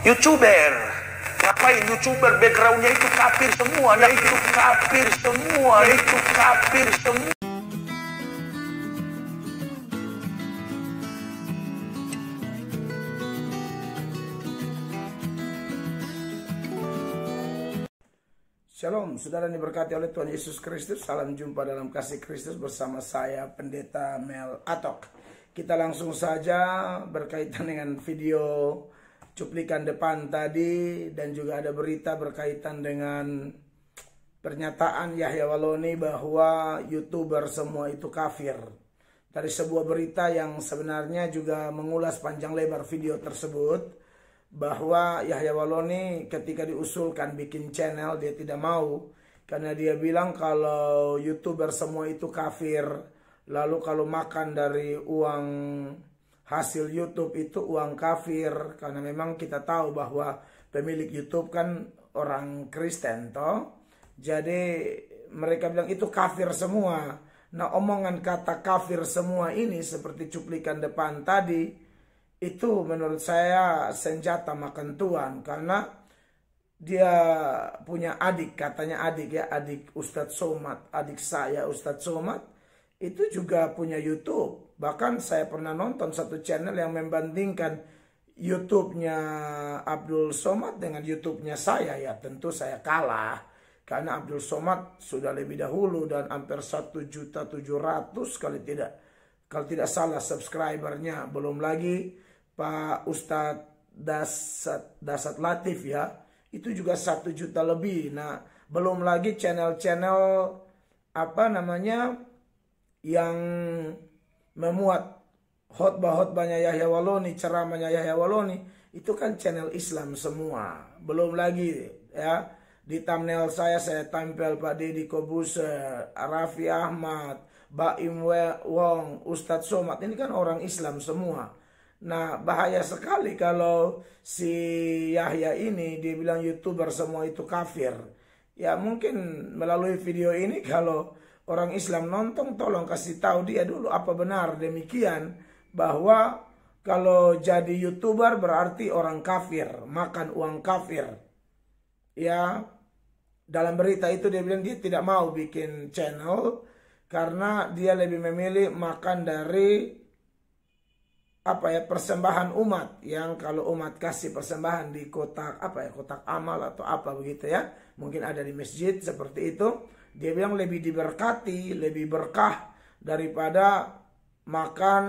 youtuber ngapain youtuber backgroundnya itu kafir semua nah itu kafir semua nah itu kafir semua Shalom, saudara yang diberkati oleh Tuhan Yesus Kristus. Salam jumpa dalam kasih Kristus bersama saya, Pendeta Mel Atok. Kita langsung saja berkaitan dengan video cuplikan depan tadi dan juga ada berita berkaitan dengan pernyataan Yahya Waloni bahwa youtuber semua itu kafir. Dari sebuah berita yang sebenarnya juga mengulas panjang lebar video tersebut bahwa Yahya Waloni ketika diusulkan bikin channel dia tidak mau karena dia bilang kalau youtuber semua itu kafir lalu kalau makan dari uang hasil YouTube itu uang kafir karena memang kita tahu bahwa pemilik YouTube kan orang Kristen toh. Jadi mereka bilang itu kafir semua. Nah, omongan kata kafir semua ini seperti cuplikan depan tadi itu menurut saya senjata makan tuan karena dia punya adik katanya adik ya adik Ustadz Somad adik saya Ustadz Somad itu juga punya YouTube Bahkan saya pernah nonton satu channel yang membandingkan YouTube-nya Abdul Somad dengan YouTube-nya saya. Ya tentu saya kalah. Karena Abdul Somad sudah lebih dahulu dan hampir 1.700 kali tidak kalau tidak salah subscribernya belum lagi Pak Ustadz Dasat, Dasat Latif ya itu juga satu juta lebih nah belum lagi channel-channel apa namanya yang memuat khotbah-khotbahnya Yahya Waloni, ceramahnya Yahya Waloni, itu kan channel Islam semua. Belum lagi ya di thumbnail saya saya tempel Pak Deddy Kobuse, Rafi Ahmad, Imwe Wong, Ustadz Somad. Ini kan orang Islam semua. Nah bahaya sekali kalau si Yahya ini dia bilang youtuber semua itu kafir. Ya mungkin melalui video ini kalau orang Islam nonton tolong kasih tahu dia dulu apa benar demikian bahwa kalau jadi youtuber berarti orang kafir makan uang kafir ya dalam berita itu dia bilang dia tidak mau bikin channel karena dia lebih memilih makan dari apa ya persembahan umat yang kalau umat kasih persembahan di kotak apa ya kotak amal atau apa begitu ya mungkin ada di masjid seperti itu dia bilang lebih diberkati, lebih berkah daripada makan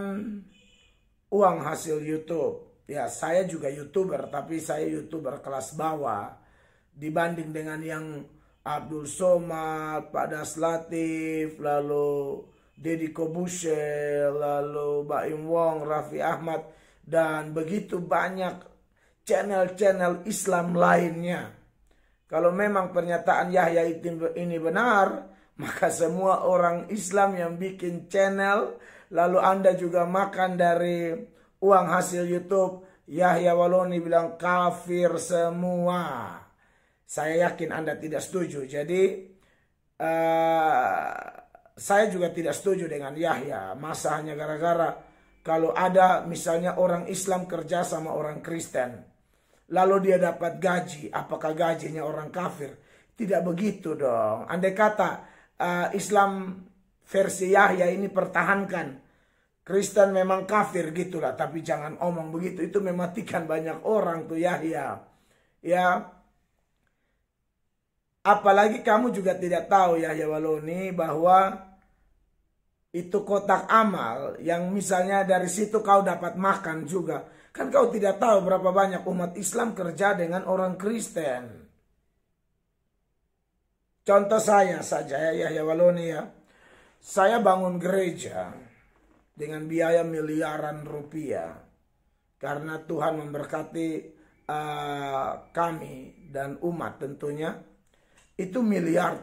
uang hasil YouTube. Ya, saya juga YouTuber, tapi saya YouTuber kelas bawah dibanding dengan yang Abdul Somad, Pak Das lalu Deddy Kobusel, lalu Mbak Im Wong, Raffi Ahmad, dan begitu banyak channel-channel Islam lainnya kalau memang pernyataan Yahya ini benar, maka semua orang Islam yang bikin channel, lalu Anda juga makan dari uang hasil YouTube, Yahya Waloni bilang kafir semua. Saya yakin Anda tidak setuju. Jadi, uh, saya juga tidak setuju dengan Yahya. Masa hanya gara-gara kalau ada misalnya orang Islam kerja sama orang Kristen lalu dia dapat gaji. Apakah gajinya orang kafir? Tidak begitu dong. Andai kata uh, Islam versi Yahya ini pertahankan. Kristen memang kafir gitulah, tapi jangan omong begitu. Itu mematikan banyak orang tuh Yahya. Ya. Apalagi kamu juga tidak tahu Yahya Waloni bahwa itu kotak amal yang misalnya dari situ kau dapat makan juga Kan kau tidak tahu berapa banyak umat Islam kerja dengan orang Kristen. Contoh saya saja ya Yahya Waloni ya. Saya bangun gereja dengan biaya miliaran rupiah. Karena Tuhan memberkati uh, kami dan umat tentunya. Itu miliar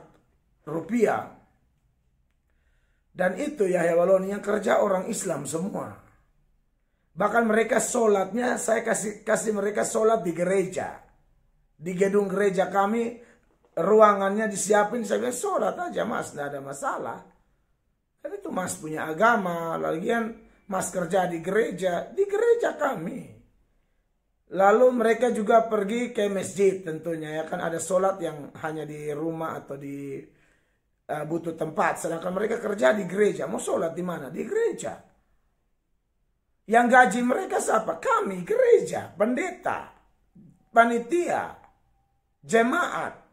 rupiah. Dan itu Yahya Waloni yang kerja orang Islam semua. Bahkan mereka sholatnya, saya kasih kasih mereka sholat di gereja. Di gedung gereja kami, ruangannya disiapin, saya bilang sholat aja mas, tidak ada masalah. Kan itu mas punya agama, lagian mas kerja di gereja, di gereja kami. Lalu mereka juga pergi ke masjid tentunya ya kan ada sholat yang hanya di rumah atau di uh, butuh tempat. Sedangkan mereka kerja di gereja, mau sholat di mana? Di gereja. Yang gaji mereka siapa? Kami, gereja, pendeta, panitia, jemaat.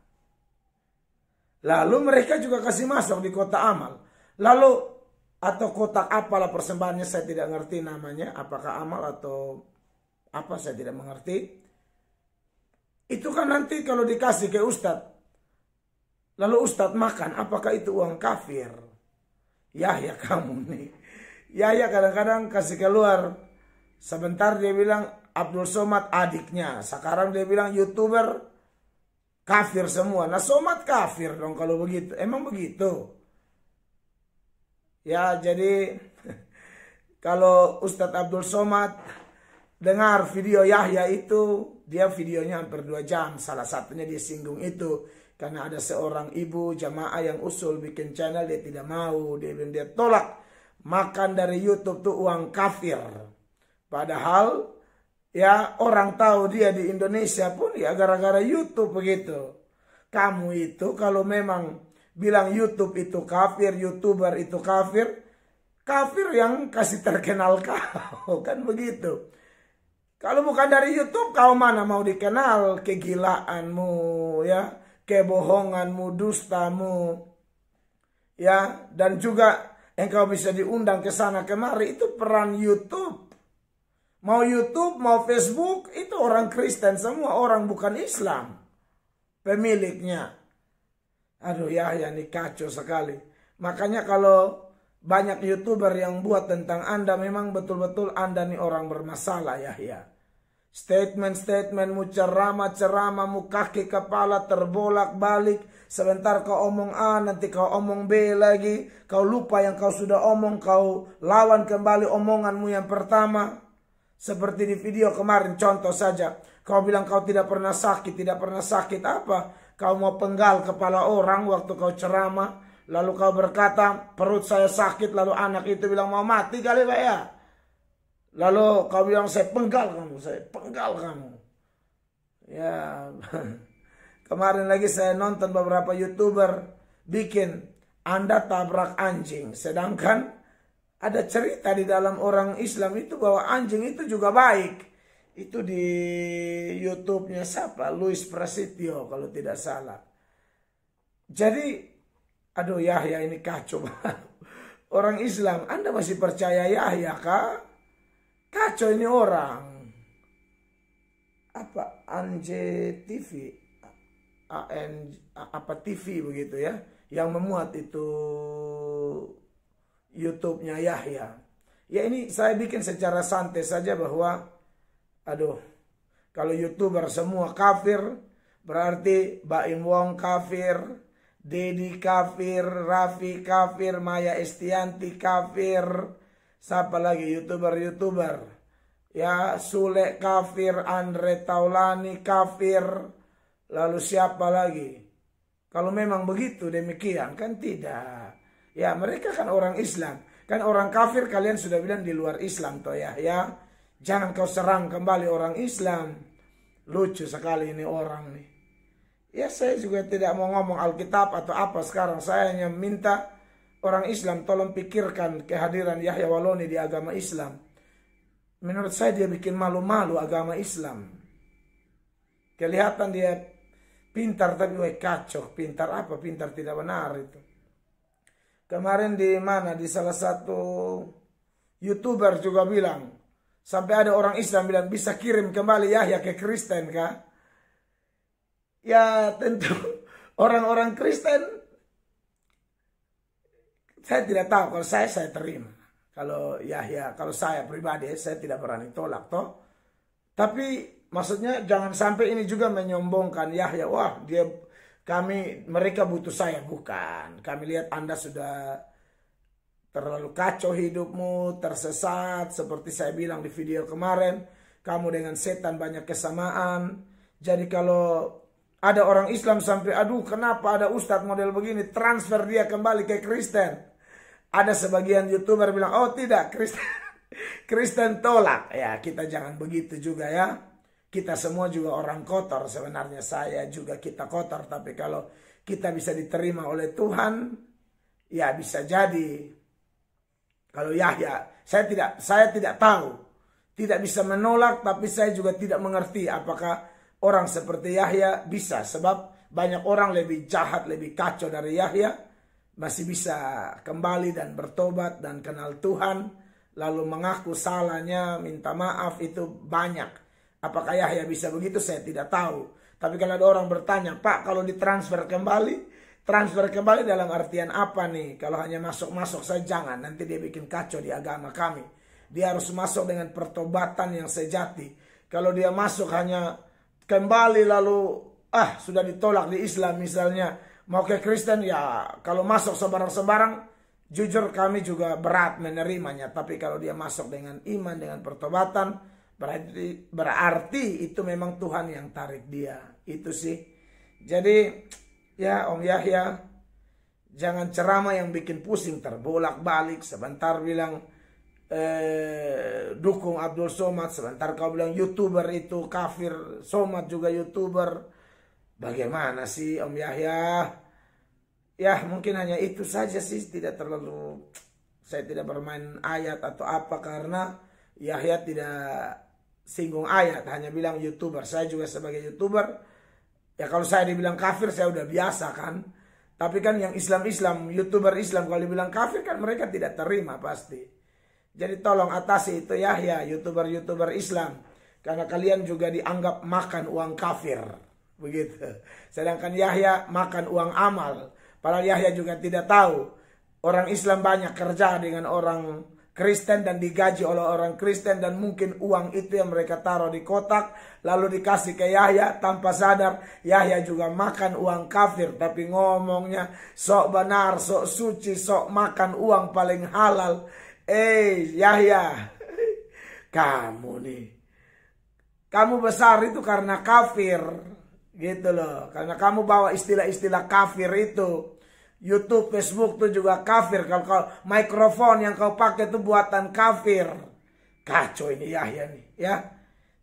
Lalu mereka juga kasih masuk di kota amal. Lalu atau kotak apalah persembahannya saya tidak ngerti namanya. Apakah amal atau apa saya tidak mengerti. Itu kan nanti kalau dikasih ke Ustadz. Lalu Ustadz makan apakah itu uang kafir? Yah ya kamu nih. Yahya ya, kadang-kadang kasih keluar. Sebentar dia bilang Abdul Somad adiknya. Sekarang dia bilang youtuber kafir semua. Nah Somad kafir dong kalau begitu. Emang begitu? Ya jadi kalau Ustadz Abdul Somad dengar video Yahya itu. Dia videonya hampir dua jam. Salah satunya dia singgung itu. Karena ada seorang ibu jamaah yang usul bikin channel dia tidak mau. Dia bilang dia tolak makan dari YouTube tuh uang kafir. Padahal ya orang tahu dia di Indonesia pun ya gara-gara YouTube begitu. Kamu itu kalau memang bilang YouTube itu kafir, YouTuber itu kafir, kafir yang kasih terkenal kau kan begitu. Kalau bukan dari YouTube, kau mana mau dikenal kegilaanmu, ya, kebohonganmu, dustamu, ya, dan juga Engkau bisa diundang ke sana kemari itu peran YouTube. Mau YouTube, mau Facebook itu orang Kristen semua, orang bukan Islam. Pemiliknya. Aduh ya, ya ini kacau sekali. Makanya kalau banyak YouTuber yang buat tentang Anda memang betul-betul Anda nih orang bermasalah Yahya. Ya. Statement-statementmu, ceramah-ceramahmu, kaki kepala terbolak-balik. Sebentar kau omong A, nanti kau omong B lagi. Kau lupa yang kau sudah omong, kau lawan kembali omonganmu yang pertama. Seperti di video kemarin, contoh saja. Kau bilang kau tidak pernah sakit, tidak pernah sakit apa? Kau mau penggal kepala orang waktu kau ceramah. Lalu kau berkata, perut saya sakit. Lalu anak itu bilang, mau mati kali pak ya. Lalu kau bilang saya penggal kamu, saya penggal kamu. Ya, kemarin lagi saya nonton beberapa youtuber bikin Anda tabrak anjing. Sedangkan ada cerita di dalam orang Islam itu bahwa anjing itu juga baik. Itu di YouTube-nya siapa? Luis Prasetyo kalau tidak salah. Jadi, aduh Yahya ini kacau. orang Islam, Anda masih percaya Yahya kah? Kacau ini orang. Apa anj tv AN apa TV begitu ya yang memuat itu YouTube-nya Yahya. Ya ini saya bikin secara santai saja bahwa aduh kalau YouTuber semua kafir berarti Baim Wong kafir, Dedi kafir, rafi kafir, Maya Estianti kafir, siapa lagi youtuber-youtuber ya Sule kafir, Andre Taulani kafir, lalu siapa lagi? Kalau memang begitu demikian kan tidak. Ya mereka kan orang Islam, kan orang kafir kalian sudah bilang di luar Islam toh ya ya. Jangan kau serang kembali orang Islam. Lucu sekali ini orang nih. Ya saya juga tidak mau ngomong Alkitab atau apa sekarang. Saya hanya minta orang Islam tolong pikirkan kehadiran Yahya Waloni di agama Islam. Menurut saya dia bikin malu-malu agama Islam. Kelihatan dia pintar tapi wah kacau, pintar apa? Pintar tidak benar itu. Kemarin di mana di salah satu YouTuber juga bilang sampai ada orang Islam bilang bisa kirim kembali Yahya ke Kristen kah? Ya tentu orang-orang Kristen saya tidak tahu kalau saya saya terima. Kalau Yahya, kalau saya pribadi saya tidak berani tolak toh. Tapi maksudnya jangan sampai ini juga menyombongkan Yahya. Wah, dia kami mereka butuh saya bukan. Kami lihat Anda sudah terlalu kacau hidupmu, tersesat seperti saya bilang di video kemarin, kamu dengan setan banyak kesamaan. Jadi kalau ada orang Islam sampai aduh kenapa ada ustadz model begini, transfer dia kembali ke Kristen. Ada sebagian youtuber bilang, oh tidak, Kristen, Kristen tolak. Ya, kita jangan begitu juga ya. Kita semua juga orang kotor sebenarnya. Saya juga kita kotor. Tapi kalau kita bisa diterima oleh Tuhan, ya bisa jadi. Kalau Yahya, saya tidak, saya tidak tahu. Tidak bisa menolak, tapi saya juga tidak mengerti apakah orang seperti Yahya bisa. Sebab banyak orang lebih jahat, lebih kacau dari Yahya masih bisa kembali dan bertobat dan kenal Tuhan, lalu mengaku salahnya, minta maaf itu banyak. Apakah Yahya bisa begitu? Saya tidak tahu. Tapi kalau ada orang bertanya, Pak kalau ditransfer kembali, transfer kembali dalam artian apa nih? Kalau hanya masuk-masuk saya jangan, nanti dia bikin kacau di agama kami. Dia harus masuk dengan pertobatan yang sejati. Kalau dia masuk hanya kembali lalu ah sudah ditolak di Islam misalnya, mau ke Kristen ya kalau masuk sembarang-sembarang jujur kami juga berat menerimanya tapi kalau dia masuk dengan iman dengan pertobatan berarti berarti itu memang Tuhan yang tarik dia itu sih jadi ya Om Yahya jangan ceramah yang bikin pusing terbolak-balik sebentar bilang eh, dukung Abdul Somad sebentar kau bilang youtuber itu kafir Somad juga youtuber Bagaimana sih Om Yahya? Ya mungkin hanya itu saja sih tidak terlalu saya tidak bermain ayat atau apa karena Yahya tidak singgung ayat hanya bilang youtuber saya juga sebagai youtuber ya kalau saya dibilang kafir saya udah biasa kan tapi kan yang Islam-Islam youtuber Islam kalau dibilang kafir kan mereka tidak terima pasti jadi tolong atasi itu Yahya youtuber-youtuber Islam karena kalian juga dianggap makan uang kafir begitu. Sedangkan Yahya makan uang amal. Padahal Yahya juga tidak tahu orang Islam banyak kerja dengan orang Kristen dan digaji oleh orang Kristen dan mungkin uang itu yang mereka taruh di kotak lalu dikasih ke Yahya tanpa sadar Yahya juga makan uang kafir tapi ngomongnya sok benar, sok suci, sok makan uang paling halal. Eh hey, Yahya, kamu nih. Kamu besar itu karena kafir. Gitu loh. Karena kamu bawa istilah-istilah kafir itu. YouTube, Facebook tuh juga kafir. Kalau kalau mikrofon yang kau pakai itu buatan kafir. Kacau ini Yahya nih, ya.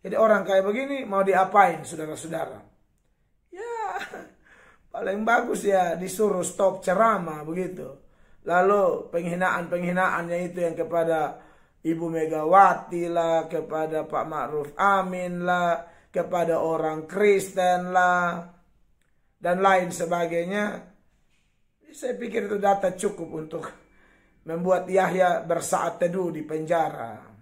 Jadi orang kayak begini mau diapain, saudara-saudara? Ya, paling bagus ya disuruh stop ceramah begitu. Lalu penghinaan-penghinaannya itu yang kepada Ibu Megawati lah, kepada Pak Ma'ruf Amin lah, kepada orang Kristen lah dan lain sebagainya. Saya pikir itu data cukup untuk membuat Yahya bersaat teduh di penjara.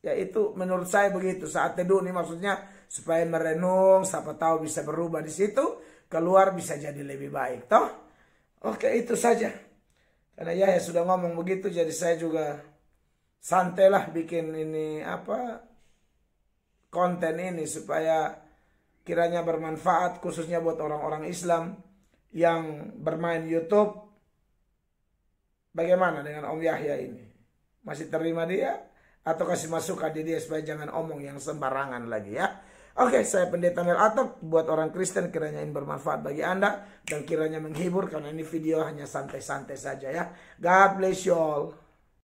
Yaitu menurut saya begitu saat teduh ini maksudnya supaya merenung, siapa tahu bisa berubah di situ, keluar bisa jadi lebih baik toh. Oke itu saja. Karena Yahya sudah ngomong begitu jadi saya juga santailah bikin ini apa konten ini supaya kiranya bermanfaat khususnya buat orang-orang Islam yang bermain YouTube. Bagaimana dengan Om Yahya ini? Masih terima dia? Atau kasih masukan di dia supaya jangan omong yang sembarangan lagi ya. Oke, saya Pendeta Mel Atok Buat orang Kristen kiranya ini bermanfaat bagi Anda. Dan kiranya menghibur karena ini video hanya santai-santai saja ya. God bless you all.